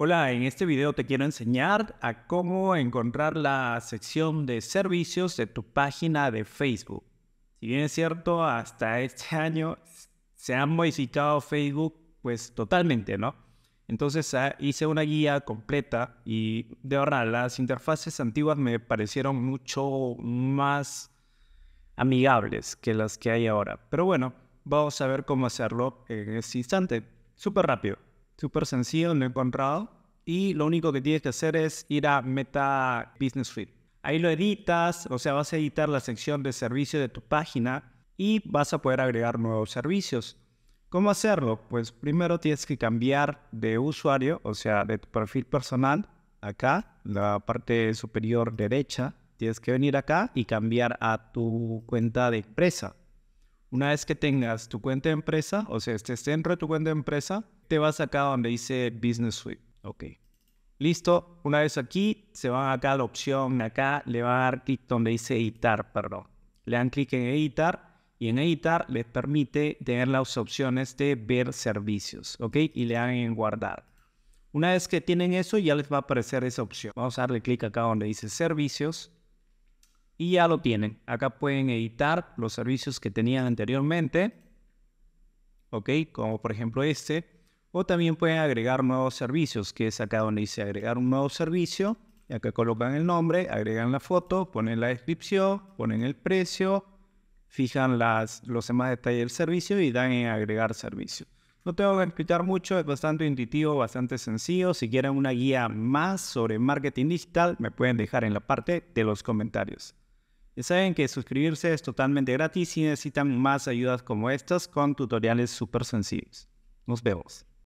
Hola, en este video te quiero enseñar a cómo encontrar la sección de servicios de tu página de Facebook. Si bien es cierto, hasta este año se han modificado Facebook pues totalmente, ¿no? Entonces ah, hice una guía completa y de verdad las interfaces antiguas me parecieron mucho más amigables que las que hay ahora. Pero bueno, vamos a ver cómo hacerlo en este instante. Súper rápido súper sencillo, no he encontrado. Y lo único que tienes que hacer es ir a Meta Business Suite. Ahí lo editas, o sea, vas a editar la sección de servicio de tu página y vas a poder agregar nuevos servicios. ¿Cómo hacerlo? Pues primero tienes que cambiar de usuario, o sea, de tu perfil personal, acá, la parte superior derecha. Tienes que venir acá y cambiar a tu cuenta de empresa. Una vez que tengas tu cuenta de empresa, o sea, estés dentro de tu cuenta de empresa, te vas acá donde dice Business Suite. Ok. Listo. Una vez aquí, se van acá a la opción acá, le va a dar clic donde dice editar, perdón. Le dan clic en editar y en editar les permite tener las opciones de ver servicios, ¿ok? Y le dan en guardar. Una vez que tienen eso, ya les va a aparecer esa opción. Vamos a darle clic acá donde dice servicios y ya lo tienen. Acá pueden editar los servicios que tenían anteriormente, ¿ok? Como por ejemplo este. O también pueden agregar nuevos servicios, que es acá donde dice agregar un nuevo servicio. acá colocan el nombre, agregan la foto, ponen la descripción, ponen el precio, fijan las, los demás detalles del servicio y dan en agregar servicio. No tengo que explicar mucho, es bastante intuitivo, bastante sencillo. Si quieren una guía más sobre marketing digital, me pueden dejar en la parte de los comentarios saben que suscribirse es totalmente gratis y necesitan más ayudas como estas con tutoriales súper sencillos. Nos vemos.